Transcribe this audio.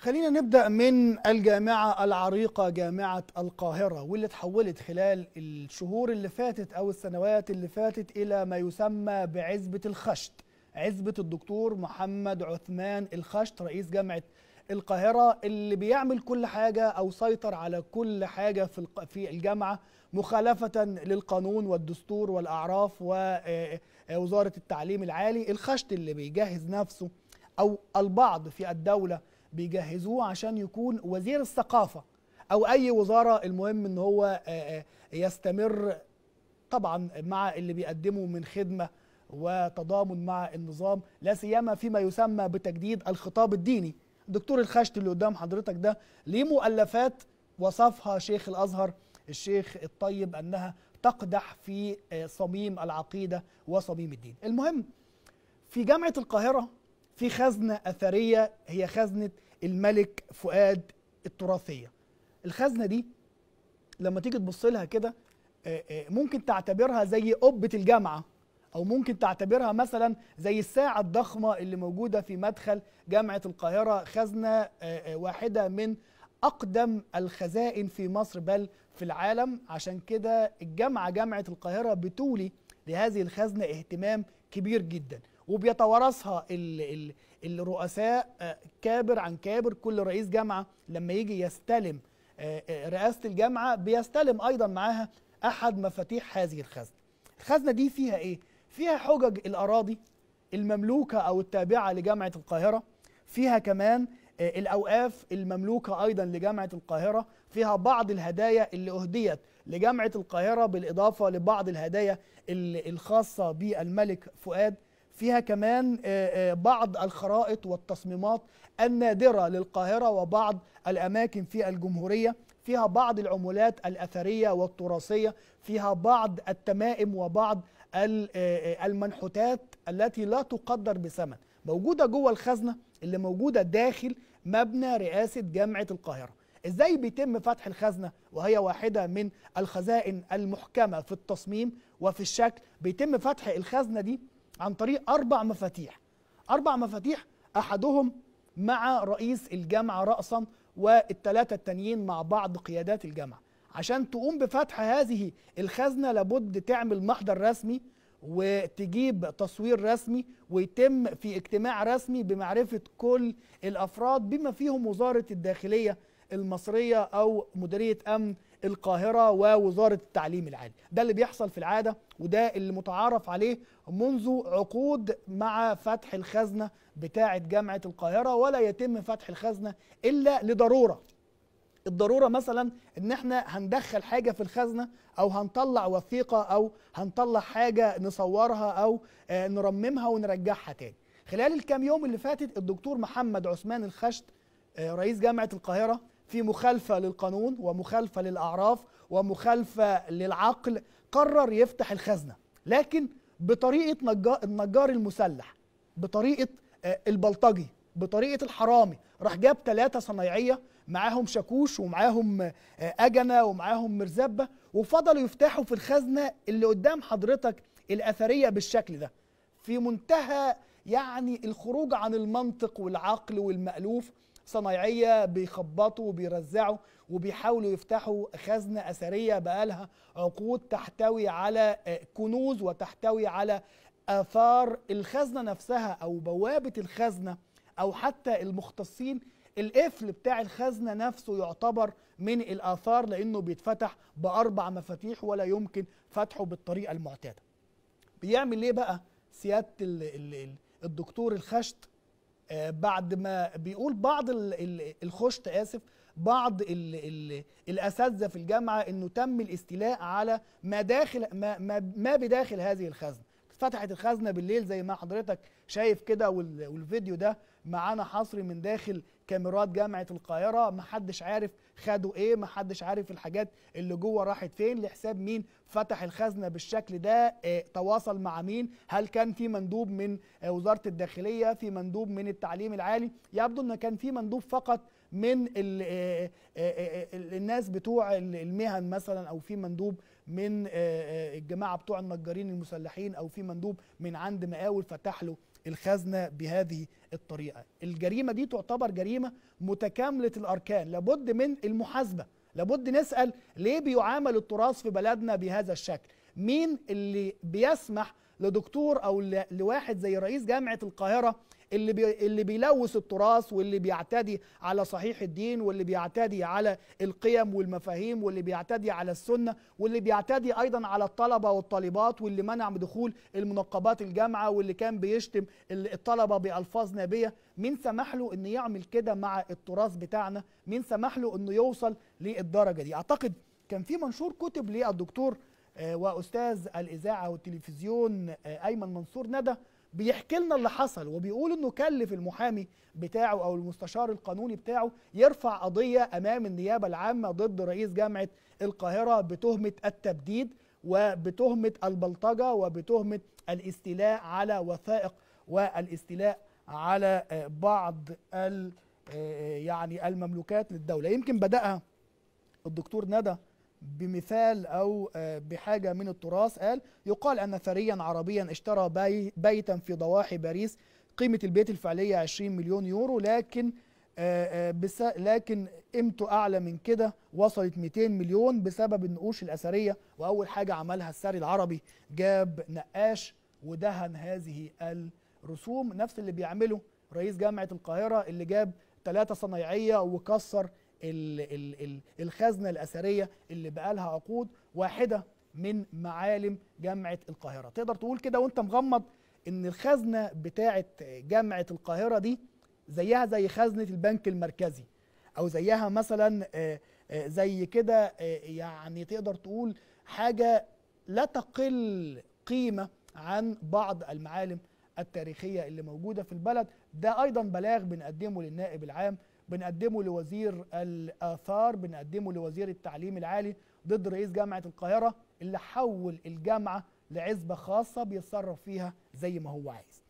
خلينا نبدا من الجامعه العريقه جامعه القاهره واللي تحولت خلال الشهور اللي فاتت او السنوات اللي فاتت الى ما يسمى بعزبه الخشت عزبه الدكتور محمد عثمان الخشت رئيس جامعه القاهره اللي بيعمل كل حاجه او سيطر على كل حاجه في في الجامعه مخالفه للقانون والدستور والاعراف ووزاره آه، آه، التعليم العالي الخشت اللي بيجهز نفسه او البعض في الدوله بيجهزوه عشان يكون وزير الثقافه او اي وزاره المهم ان هو آه، آه، يستمر طبعا مع اللي بيقدمه من خدمه وتضامن مع النظام لا سيما فيما يسمى بتجديد الخطاب الديني دكتور الخشت اللي قدام حضرتك ده ليه مؤلفات وصفها شيخ الازهر الشيخ الطيب انها تقدح في آه، صميم العقيده وصميم الدين المهم في جامعه القاهره في خزنه اثريه هي خزنه الملك فؤاد التراثيه الخزنه دي لما تيجي تبص لها كده آه، آه، ممكن تعتبرها زي قبه الجامعه او ممكن تعتبرها مثلا زي الساعه الضخمه اللي موجوده في مدخل جامعه القاهره خزنه آه، واحده من اقدم الخزائن في مصر بل في العالم عشان كده الجامعه جامعه القاهره بتولي لهذه الخزنه اهتمام كبير جدا وبيتوارثها الرؤساء آه، كابر عن كابر كل رئيس جامعه لما يجي يستلم آه، آه، رئاسه الجامعه بيستلم ايضا معاها احد مفاتيح هذه الخزنه. الخزنه دي فيها ايه؟ فيها حجج الاراضي المملوكه او التابعه لجامعه القاهره، فيها كمان الاوقاف المملوكه ايضا لجامعه القاهره، فيها بعض الهدايا اللي اهديت لجامعه القاهره بالاضافه لبعض الهدايا الخاصه بالملك فؤاد فيها كمان آه، آه، بعض الخرائط والتصميمات النادرة للقاهرة وبعض الأماكن في الجمهورية فيها بعض العمولات الأثرية والتراثية فيها بعض التمائم وبعض آه، المنحوتات التي لا تقدر بثمن موجودة جوه الخزنة اللي موجودة داخل مبنى رئاسة جامعة القاهرة ازاي بيتم فتح الخزنة وهي واحدة من الخزائن المحكمة في التصميم وفي الشكل بيتم فتح الخزنة دي عن طريق أربع مفاتيح أربع مفاتيح أحدهم مع رئيس الجامعة رأسا والثلاثة التانيين مع بعض قيادات الجامعة عشان تقوم بفتح هذه الخزنة لابد تعمل محضر رسمي وتجيب تصوير رسمي ويتم في اجتماع رسمي بمعرفة كل الأفراد بما فيهم وزارة الداخلية المصرية أو مديرية أمن القاهرة ووزارة التعليم العالي ده اللي بيحصل في العادة وده اللي متعارف عليه منذ عقود مع فتح الخزنة بتاعة جامعة القاهرة ولا يتم فتح الخزنة إلا لضرورة الضروره مثلا ان احنا هندخل حاجه في الخزنه او هنطلع وثيقه او هنطلع حاجه نصورها او آه، نرممها ونرجعها تاني خلال الكام يوم اللي فاتت الدكتور محمد عثمان الخشت آه، رئيس جامعه القاهره في مخالفه للقانون ومخالفه للاعراف ومخالفه للعقل قرر يفتح الخزنه لكن بطريقه النجار المسلح بطريقه آه، البلطجي بطريقه الحرامي راح جاب ثلاثه صنايعيه معاهم شاكوش ومعاهم آه، اجنه ومعاهم مرزبه وفضلوا يفتحوا في الخزنه اللي قدام حضرتك الاثريه بالشكل ده في منتهى يعني الخروج عن المنطق والعقل والمألوف صنايعيه بيخبطوا وبيرزعوا وبيحاولوا يفتحوا خزنه اثريه بقالها عقود تحتوي على آه، كنوز وتحتوي على اثار الخزنه نفسها او بوابه الخزنه او حتى المختصين القفل بتاع الخزنه نفسه يعتبر من الاثار لانه بيتفتح باربع مفاتيح ولا يمكن فتحه بالطريقه المعتاده. بيعمل ليه بقى سياده الدكتور الخشت آه، بعد ما بيقول بعض الخشت اسف بعض الاساتذه في الجامعه انه تم الاستيلاء على ما داخل ما, ما, ما بداخل هذه الخزنه فتحت الخزنه بالليل زي ما حضرتك شايف كده والفيديو ده معانا حصري من داخل كاميرات جامعه القاهره محدش عارف خدوا ايه محدش عارف الحاجات اللي جوه راحت فين لحساب مين فتح الخزنه بالشكل ده اه تواصل مع مين هل كان في مندوب من اه وزاره الداخليه في مندوب من التعليم العالي يبدو ان كان في مندوب فقط من الـ اه اه, آه،, آه، الناس بتوع المهن مثلا او في مندوب من آه، الجماعه بتوع النجارين المسلحين او في مندوب من عند مقاول فتح له الخزنه بهذه الطريقه الجريمه دي تعتبر جريمه متكامله الاركان لابد من المحاسبه لابد نسال ليه بيعامل التراث في بلدنا بهذا الشكل مين اللي بيسمح لدكتور او لواحد زي رئيس جامعه القاهره اللي بي اللي بيلوث التراث واللي بيعتدي على صحيح الدين واللي بيعتدي على القيم والمفاهيم واللي بيعتدي على السنه واللي بيعتدي ايضا على الطلبه والطالبات واللي منع دخول المنقبات الجامعه واللي كان بيشتم الطلبه بالفاظ نابيه مين سمح له ان يعمل كده مع التراث بتاعنا مين سمح له انه يوصل للدرجه دي اعتقد كان في منشور كتب للدكتور آه، واستاذ الاذاعه والتلفزيون آه، ايمن منصور ندى بيحكي لنا اللي حصل وبيقول انه كلف المحامي بتاعه او المستشار القانوني بتاعه يرفع قضيه امام النيابه العامه ضد رئيس جامعه القاهره بتهمه التبديد وبتهمه البلطجه وبتهمه الاستيلاء على وثائق والاستيلاء على آه، بعض ال يعني المملوكات للدوله يمكن بداها الدكتور ندى بمثال أو آه، بحاجة من التراث قال يقال أن ثريا عربيا اشترى بي بيتا في ضواحي باريس قيمة البيت الفعلية 20 مليون يورو لكن آه، آه، بس لكن قيمته أعلى من كده وصلت 200 مليون بسبب النقوش الأثرية وأول حاجة عملها الثري العربي جاب نقاش ودهن هذه الرسوم نفس اللي بيعمله رئيس جامعة القاهرة اللي جاب ثلاثة صنايعية وكسر الخزنة الأثرية اللي بقالها عقود واحدة من معالم جامعة القاهرة تقدر تقول كده وانت مغمض ان الخزنة بتاعة جامعة القاهرة دي زيها زي خزنة البنك المركزي او زيها مثلا آه، آه، زي كده آه، يعني تقدر تقول حاجة لا تقل قيمة عن بعض المعالم التاريخية اللي موجودة في البلد ده أيضا بلاغ بنقدمه للنائب العام بنقدمه لوزير الآثار بنقدمه لوزير التعليم العالي ضد رئيس جامعة القاهرة اللي حول الجامعة لعزبة خاصة بيتصرف فيها زي ما هو عايز